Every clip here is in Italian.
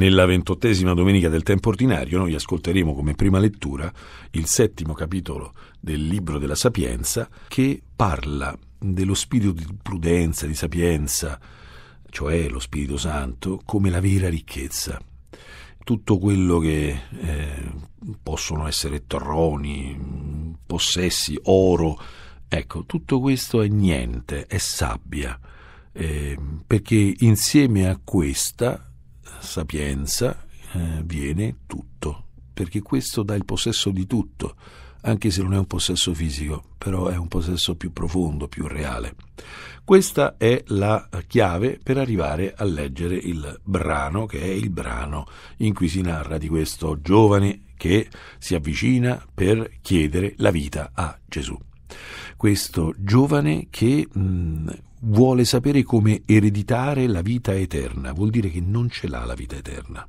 Nella ventottesima domenica del tempo ordinario noi ascolteremo come prima lettura il settimo capitolo del libro della Sapienza che parla dello spirito di prudenza, di sapienza, cioè lo Spirito Santo, come la vera ricchezza. Tutto quello che eh, possono essere troni, possessi, oro, ecco, tutto questo è niente, è sabbia, eh, perché insieme a questa sapienza eh, viene tutto, perché questo dà il possesso di tutto, anche se non è un possesso fisico, però è un possesso più profondo, più reale. Questa è la chiave per arrivare a leggere il brano, che è il brano in cui si narra di questo giovane che si avvicina per chiedere la vita a Gesù questo giovane che mh, mm, vuole sapere come ereditare la vita eterna, vuol dire che non ce l'ha la vita eterna.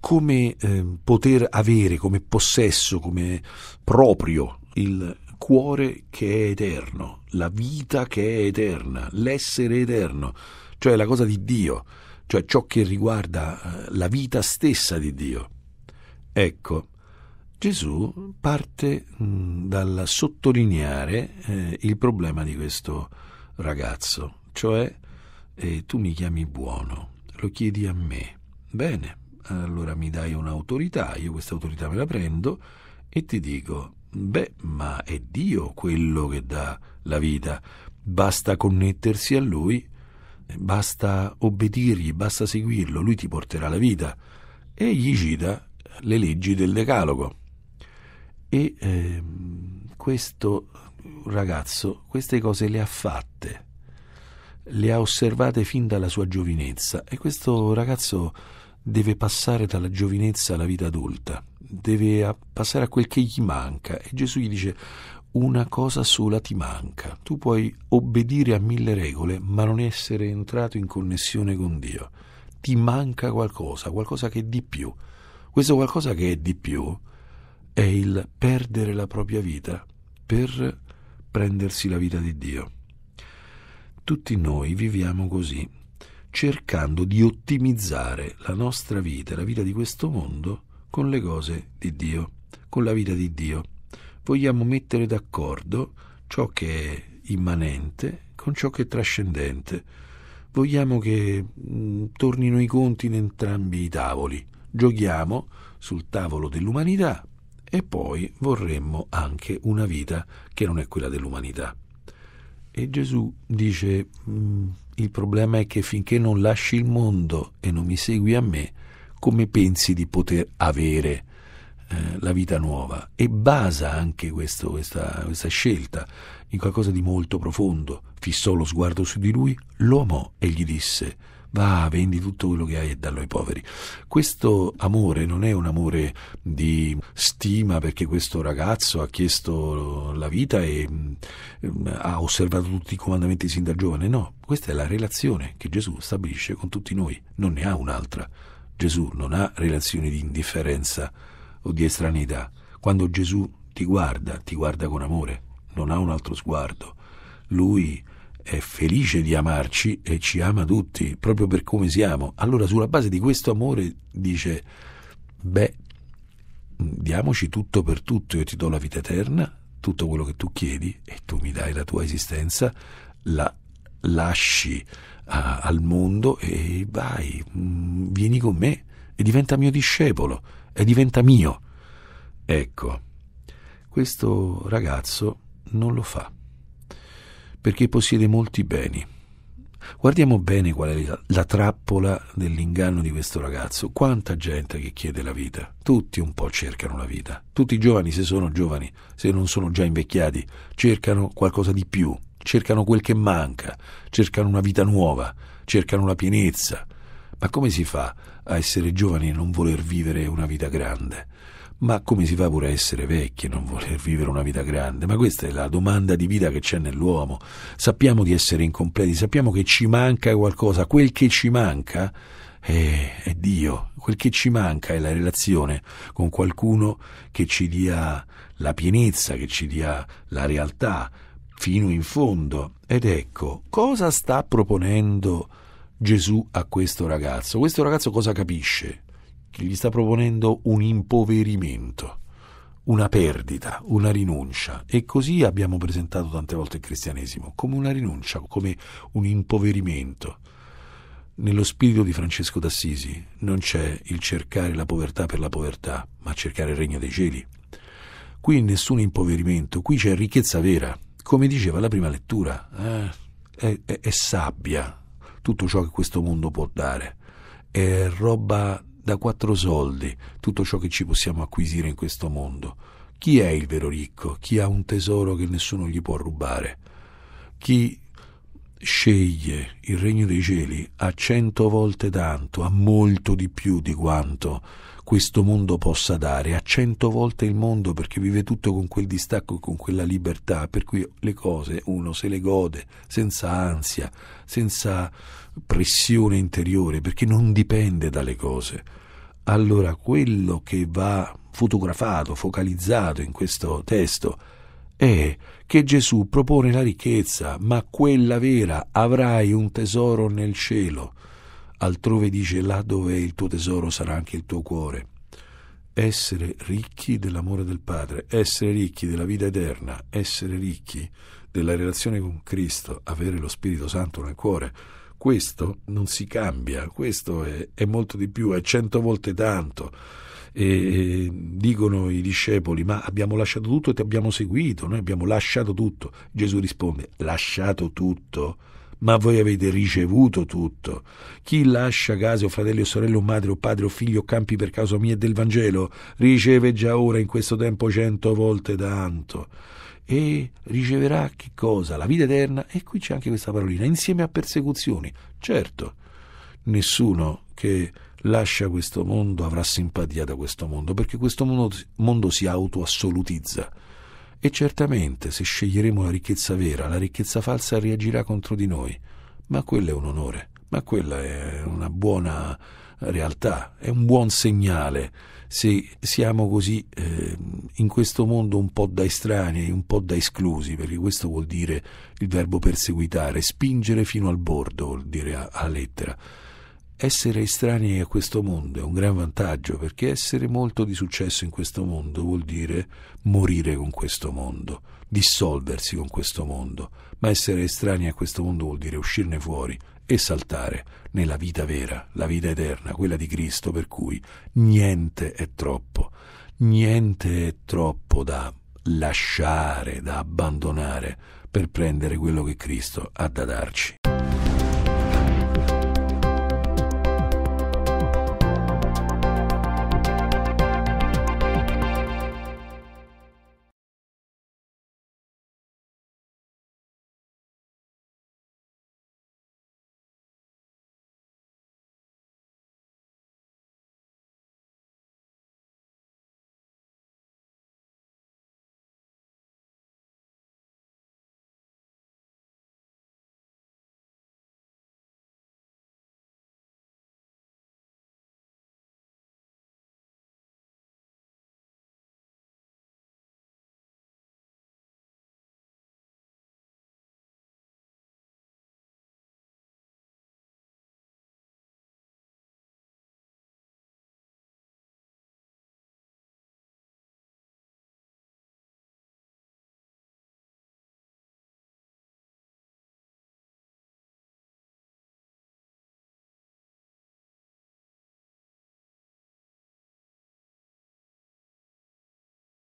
Come eh, poter avere come possesso, come proprio il cuore che è eterno, la vita che è eterna, l'essere eterno, cioè la cosa di Dio, cioè ciò che riguarda eh, la vita stessa di Dio. Ecco, Gesù parte mm, dal sottolineare eh, il problema di questo ragazzo, cioè eh, tu mi chiami buono, lo chiedi a me, bene, allora mi dai un'autorità, io questa autorità me la prendo e ti dico, beh, ma è Dio quello che dà la vita, basta connettersi a Lui, basta obbedirgli, basta seguirlo, Lui ti porterà la vita. E gli cita le leggi del Decalogo. E eh, questo ragazzo queste cose le ha fatte, le ha osservate fin dalla sua giovinezza e questo ragazzo deve passare dalla giovinezza alla vita adulta, deve passare a quel che gli manca e Gesù gli dice una cosa sola ti manca, tu puoi obbedire a mille regole ma non essere entrato in connessione con Dio, ti manca qualcosa, qualcosa che è di più, questo qualcosa che è di più è il perdere la propria vita per prendersi la vita di Dio. Tutti noi viviamo così, cercando di ottimizzare la nostra vita, la vita di questo mondo, con le cose di Dio, con la vita di Dio. Vogliamo mettere d'accordo ciò che è immanente con ciò che è trascendente. Vogliamo che mh, mm, tornino i conti in entrambi i tavoli. Giochiamo sul tavolo dell'umanità e poi vorremmo anche una vita che non è quella dell'umanità. E Gesù dice, mm, il problema è che finché non lasci il mondo e non mi segui a me, come pensi di poter avere eh, la vita nuova? E basa anche questo, questa, questa scelta in qualcosa di molto profondo. Fissò lo sguardo su di lui, lo amò e gli disse, va, vendi tutto quello che hai e dallo ai poveri. Questo amore non è un amore di stima perché questo ragazzo ha chiesto la vita e mm, ha osservato tutti i comandamenti sin da giovane, no, questa è la relazione che Gesù stabilisce con tutti noi, non ne ha un'altra. Gesù non ha relazioni di indifferenza o di estraneità. Quando Gesù ti guarda, ti guarda con amore, non ha un altro sguardo. Lui è felice di amarci e ci ama tutti, proprio per come siamo. Allora sulla base di questo amore dice, beh, diamoci tutto per tutto, io ti do la vita eterna, tutto quello che tu chiedi e tu mi dai la tua esistenza, la lasci a, al mondo e vai, mh, mm, vieni con me e diventa mio discepolo, e diventa mio. Ecco, questo ragazzo non lo fa perché possiede molti beni. Guardiamo bene qual è la trappola dell'inganno di questo ragazzo. Quanta gente che chiede la vita. Tutti un po' cercano la vita. Tutti i giovani, se sono giovani, se non sono già invecchiati, cercano qualcosa di più, cercano quel che manca, cercano una vita nuova, cercano la pienezza. Ma come si fa a essere giovani e non voler vivere una vita grande? Ma come si fa pure a essere vecchi e non voler vivere una vita grande? Ma questa è la domanda di vita che c'è nell'uomo. Sappiamo di essere incompleti, sappiamo che ci manca qualcosa, quel che ci manca è, è Dio, quel che ci manca è la relazione con qualcuno che ci dia la pienezza, che ci dia la realtà fino in fondo. Ed ecco, cosa sta proponendo Gesù a questo ragazzo? Questo ragazzo cosa capisce? gli sta proponendo un impoverimento, una perdita, una rinuncia. E così abbiamo presentato tante volte il cristianesimo, come una rinuncia, come un impoverimento. Nello spirito di Francesco d'Assisi non c'è il cercare la povertà per la povertà, ma cercare il regno dei cieli. Qui nessun impoverimento, qui c'è ricchezza vera, come diceva la prima lettura, eh, è, è, è sabbia tutto ciò che questo mondo può dare, è roba da quattro soldi tutto ciò che ci possiamo acquisire in questo mondo. Chi è il vero ricco? Chi ha un tesoro che nessuno gli può rubare? Chi sceglie il regno dei cieli a cento volte tanto, a molto di più di quanto questo mondo possa dare, a cento volte il mondo perché vive tutto con quel distacco e con quella libertà, per cui le cose uno se le gode senza ansia, senza pressione interiore, perché non dipende dalle cose. Allora quello che va fotografato, focalizzato in questo testo, è che Gesù propone la ricchezza, ma quella vera avrai un tesoro nel cielo. Altrove dice là dove il tuo tesoro sarà anche il tuo cuore. Essere ricchi dell'amore del Padre, essere ricchi della vita eterna, essere ricchi della relazione con Cristo, avere lo Spirito Santo nel cuore, questo non si cambia, questo è, è molto di più, è cento volte tanto e dicono i discepoli, ma abbiamo lasciato tutto e ti abbiamo seguito, noi abbiamo lasciato tutto. Gesù risponde, lasciato tutto, ma voi avete ricevuto tutto. Chi lascia case o fratelli o sorelle o madre o padre o figlio o campi per causa mia e del Vangelo, riceve già ora in questo tempo cento volte tanto e riceverà che cosa? La vita eterna. E qui c'è anche questa parolina, insieme a persecuzioni. Certo, nessuno che lascia questo mondo, avrà simpatia da questo mondo, perché questo mondo, mondo si autoassolutizza. E certamente se sceglieremo la ricchezza vera, la ricchezza falsa reagirà contro di noi, ma quello è un onore, ma quella è una buona realtà, è un buon segnale se siamo così eh, in questo mondo un po' da estranei, un po' da esclusi, perché questo vuol dire il verbo perseguitare, spingere fino al bordo, vuol dire alla lettera essere estranei a questo mondo è un gran vantaggio perché essere molto di successo in questo mondo vuol dire morire con questo mondo, dissolversi con questo mondo, ma essere estranei a questo mondo vuol dire uscirne fuori e saltare nella vita vera, la vita eterna, quella di Cristo, per cui niente è troppo, niente è troppo da lasciare, da abbandonare per prendere quello che Cristo ha da darci.